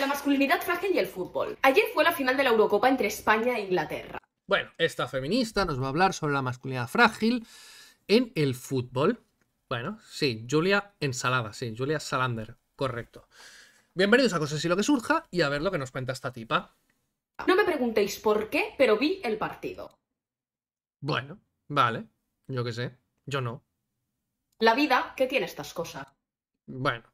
La masculinidad frágil y el fútbol. Ayer fue la final de la Eurocopa entre España e Inglaterra. Bueno, esta feminista nos va a hablar sobre la masculinidad frágil en el fútbol. Bueno, sí, Julia Ensalada, sí, Julia Salander, correcto. Bienvenidos a Cosas y lo que surja y a ver lo que nos cuenta esta tipa. No me preguntéis por qué, pero vi el partido. Bueno, vale, yo qué sé, yo no. La vida, ¿qué tiene estas cosas? Bueno,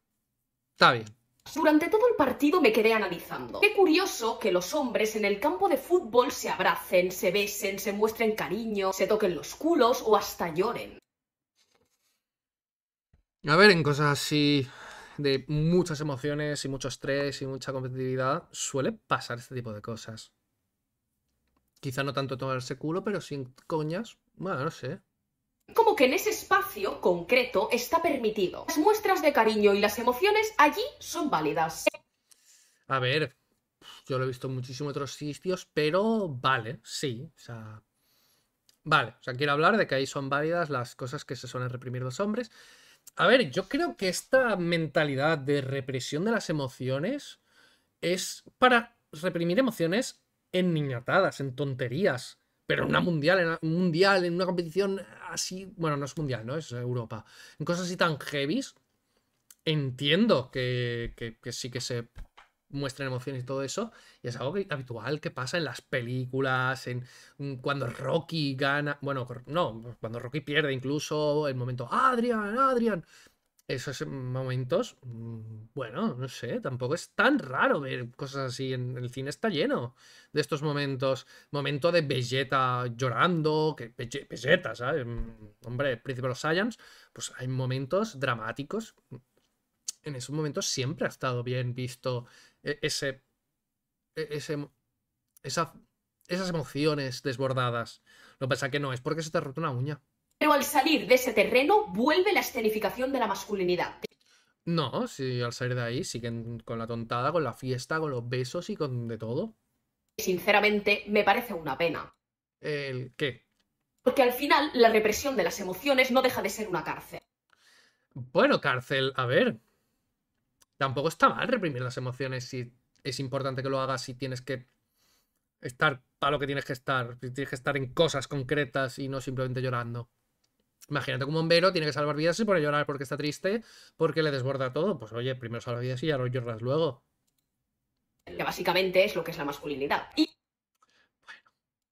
está bien. Durante todo el partido me quedé analizando. Qué curioso que los hombres en el campo de fútbol se abracen, se besen, se muestren cariño, se toquen los culos o hasta lloren. A ver, en cosas así de muchas emociones y mucho estrés y mucha competitividad, suele pasar este tipo de cosas. Quizá no tanto tomarse culo, pero sin coñas. Bueno, no sé en ese espacio concreto está permitido. Las muestras de cariño y las emociones allí son válidas. A ver, yo lo he visto en otros sitios, pero vale, sí, o sea... Vale, o sea, quiero hablar de que ahí son válidas las cosas que se suelen reprimir los hombres. A ver, yo creo que esta mentalidad de represión de las emociones es para reprimir emociones en niñatadas, en tonterías. Pero en una mundial, en un mundial, en una competición así, bueno, no es mundial, ¿no? Es Europa. En cosas así tan heavies, entiendo que, sí que se muestran emociones y todo eso. Y es algo habitual que pasa en las películas, en mm, cuando Rocky gana. Bueno, no, cuando Rocky pierde incluso el momento, Adrian, Adrian esos momentos, mm, bueno, no sé, tampoco es tan raro ver cosas así. En el cine está lleno de estos momentos. Momento de Vegeta llorando, que Vegeta, ¿sabes? Mm, hombre, el Príncipe de los Saiyans, pues hay momentos dramáticos. En esos momentos siempre ha estado bien visto e-, ese, e-, ese esas emociones desbordadas. Lo que pasa que no es porque se te ha roto una uña. Pero al salir de ese terreno vuelve la escenificación de la masculinidad. No, si al salir de ahí siguen con la tontada, con la fiesta, con los besos y con de todo. Sinceramente, me parece una pena. ¿El qué? Porque al final la represión de las emociones no deja de ser una cárcel. Bueno, cárcel, a ver. Tampoco está mal reprimir las emociones si es importante que lo hagas, si tienes que estar para lo que tienes que estar, si tienes que estar en cosas concretas y no simplemente llorando. Imagínate como un bombero tiene que salvar vidas y por llorar porque está triste, porque le desborda todo. Pues oye, primero salva vidas y ya lo lloras luego. Que básicamente es lo que es la masculinidad. Y... Bueno.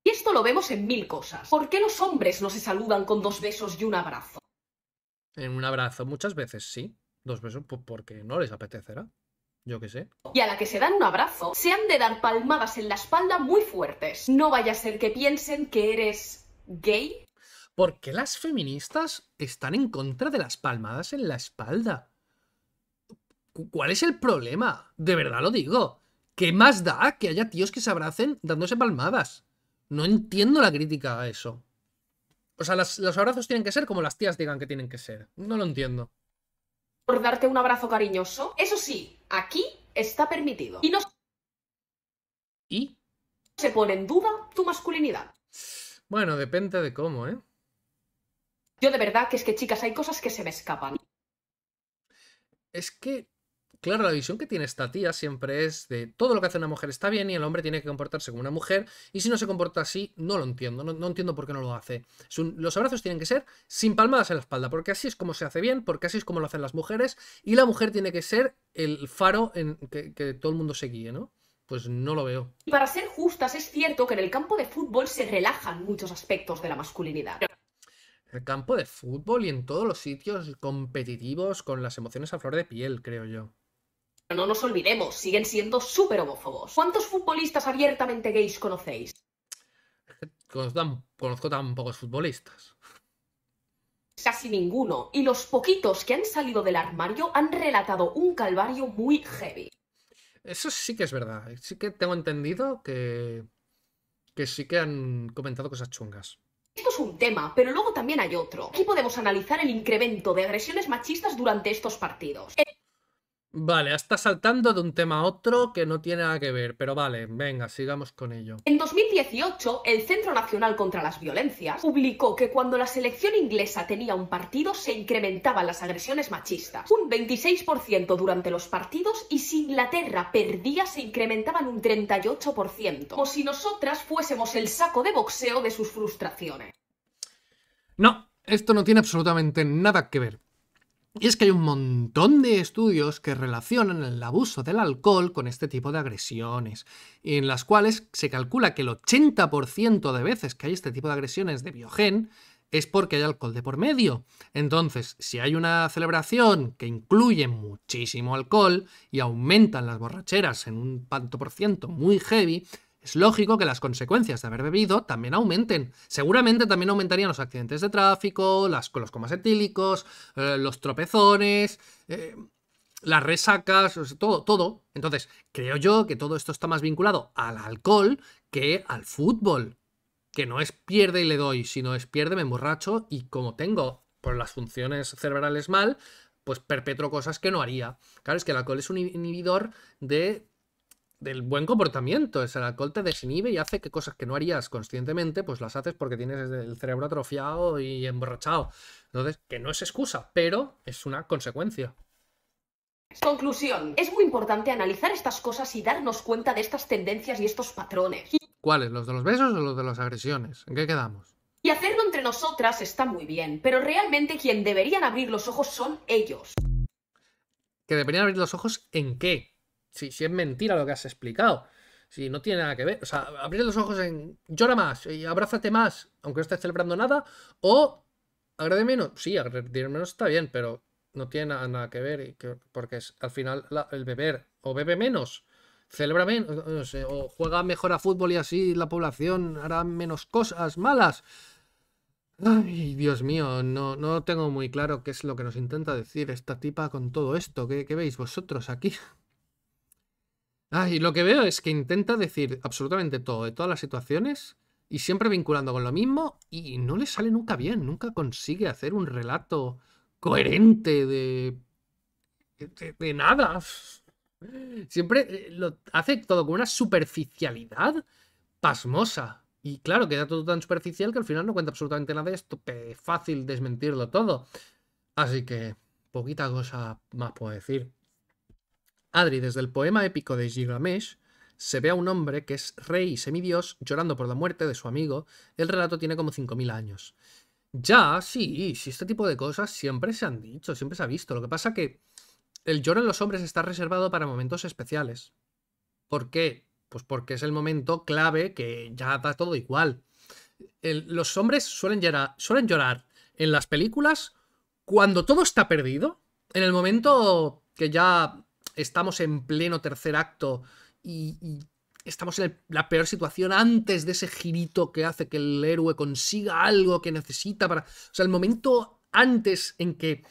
y esto lo vemos en mil cosas. ¿Por qué los hombres no se saludan con dos besos y un abrazo? En un abrazo, muchas veces sí. Dos besos, porque no les apetecerá. Yo qué sé. Y a la que se dan un abrazo, se han de dar palmadas en la espalda muy fuertes. No vaya a ser que piensen que eres gay ¿Por qué las feministas están en contra de las palmadas en la espalda? ¿Cuál es el problema? De verdad lo digo. ¿Qué más da que haya tíos que se abracen dándose palmadas? No entiendo la crítica a eso. O sea, los abrazos tienen que ser como las tías digan que tienen que ser. No lo entiendo. Por darte un abrazo cariñoso, eso sí, aquí está permitido. Y no ¿Y? se pone en duda tu masculinidad. Bueno, depende de cómo, ¿eh? Yo de verdad que es que, chicas, hay cosas que se me escapan. Es que, claro, la visión que tiene esta tía siempre es de todo lo que hace una mujer está bien y el hombre tiene que comportarse como una mujer y si no se comporta así, no lo entiendo, no, entiendo por qué no lo hace. los abrazos tienen que ser sin palmadas en la espalda, porque así es como se hace bien, porque así es como lo hacen las mujeres y la mujer tiene que ser el faro en que, que todo el mundo se guíe, ¿no? pues no lo veo. Y para ser justas, es cierto que en el campo de fútbol se relajan muchos aspectos de la masculinidad el campo de fútbol y en todos los sitios competitivos con las emociones a flor de piel, creo yo. No nos olvidemos, siguen siendo súper homófobos. ¿Cuántos futbolistas abiertamente gays conocéis? conozco tan pocos futbolistas. Casi ninguno. Y los poquitos que han salido del armario han relatado un calvario muy heavy. Eso sí que es verdad. Sí que tengo entendido que, que sí que han comentado cosas chungas. Esto es un tema, pero luego también hay otro. Aquí podemos analizar el incremento de agresiones machistas durante estos partidos. Vale, hasta saltando de un tema a otro que no tiene nada que ver, pero vale, venga, sigamos con ello. En 2018, el Centro Nacional contra las Violencias publicó que cuando la selección inglesa tenía un partido se incrementaban las agresiones machistas, un 26% durante los partidos y si Inglaterra perdía se incrementaban un 38%, como si nosotras fuésemos el saco de boxeo de sus frustraciones. No, esto no tiene absolutamente nada que ver. Y es que hay un montón de estudios que relacionan el abuso del alcohol con este tipo de agresiones, y en las cuales se calcula que el 80% de veces que hay este tipo de agresiones de biogen es porque hay alcohol de por medio. Entonces, si hay una celebración que incluye muchísimo alcohol y aumentan las borracheras en un tanto por ciento muy heavy, es lógico que las consecuencias de haber bebido también aumenten. Seguramente también aumentarían los accidentes de tráfico, las, los comas etílicos, eh, los tropezones, eh, las resacas, todo, todo. Entonces, creo yo que todo esto está más vinculado al alcohol que al fútbol. Que no es pierde y le doy, sino es pierde, me emborracho y como tengo por las funciones cerebrales mal, pues perpetro cosas que no haría. Claro, es que el alcohol es un inhibidor de del buen comportamiento. Es el alcohol te desinhibe y hace que cosas que no harías conscientemente, pues las haces porque tienes el cerebro atrofiado y emborrachado. Entonces, que no es excusa, pero es una consecuencia. Conclusión. Es muy importante analizar estas cosas y darnos cuenta de estas tendencias y estos patrones. ¿Cuáles? ¿Los de los besos o los de las agresiones? ¿En qué quedamos? Y hacerlo entre nosotras está muy bien, pero realmente quien deberían abrir los ojos son ellos. ¿Que deberían abrir los ojos en qué? si, es mentira lo que has explicado. Si no tiene nada que ver. O sea, abrir los ojos en llora más y abrázate más, aunque no estés celebrando nada. O agrade menos. Sí, agredir menos está bien, pero no tiene nada, que ver. porque es, al final el beber o bebe menos, celebra menos, o juega mejor a fútbol y así la población hará menos cosas malas. Ay, Dios mío, no, no tengo muy claro qué es lo que nos intenta decir esta tipa con todo esto. ¿Qué, qué veis vosotros aquí? Ah, y lo que veo es que intenta decir absolutamente todo de todas las situaciones y siempre vinculando con lo mismo y no le sale nunca bien, nunca consigue hacer un relato coherente de... de, nada. Siempre eh, lo hace todo con una superficialidad pasmosa. Y claro, queda todo tan superficial que al final no cuenta absolutamente nada. de Es fácil desmentirlo todo. Así que poquita cosa más puedo decir. Adri, desde el poema épico de Gilgamesh, se ve a un hombre que es rey y semidios llorando por la muerte de su amigo. El relato tiene como 5.000 años. Ya, sí, sí, este tipo de cosas siempre se han dicho, siempre se ha visto. Lo que pasa que el lloro en los hombres está reservado para momentos especiales. ¿Por qué? Pues porque es el momento clave que ya da todo igual. los hombres suelen llorar en las películas cuando todo está perdido, en el momento que ya estamos en pleno tercer acto y, estamos en la peor situación antes de ese girito que hace que el héroe consiga algo que necesita para... O sea, el momento antes en que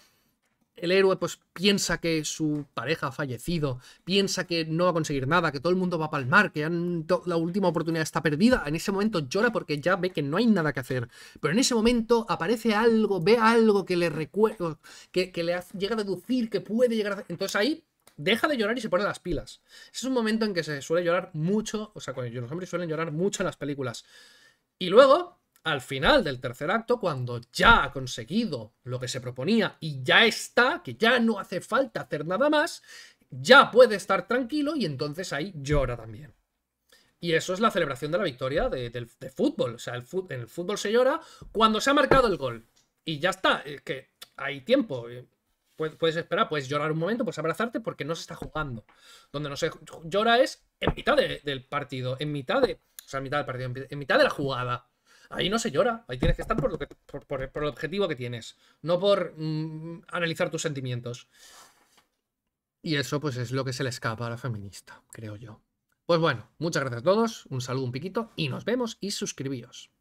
el héroe pues piensa que su pareja ha fallecido, piensa que no va a conseguir nada, que todo el mundo va a palmar, que la última oportunidad está perdida, en ese momento llora porque ya ve que no hay nada que hacer. Pero en ese momento aparece algo, ve algo que le recuerda, que, le llega a deducir que puede llegar a... Entonces ahí deja de llorar y se pone las pilas. Es un momento en que se suele llorar mucho, o sea, cuando los hombres suelen llorar mucho en las películas. Y luego, al final del tercer acto, cuando ya ha conseguido lo que se proponía y ya está, que ya no hace falta hacer nada más, ya puede estar tranquilo y entonces ahí llora también. Y eso es la celebración de la victoria de, fútbol. O sea, el en el fútbol se llora cuando se ha marcado el gol. Y ya está, eh, que hay tiempo. Eh, puedes esperar, puedes llorar un momento, puedes abrazarte porque no se está jugando. Donde no se llora es en mitad del partido, en mitad de. O sea, en mitad del partido, en mitad de la jugada. Ahí no se llora, ahí tienes que estar por, lo que, por, el objetivo que tienes, no por mm, analizar tus sentimientos. Y eso pues es lo que se le escapa a la feminista, creo yo. Pues bueno, muchas gracias a todos, un saludo un piquito y nos vemos y suscribíos.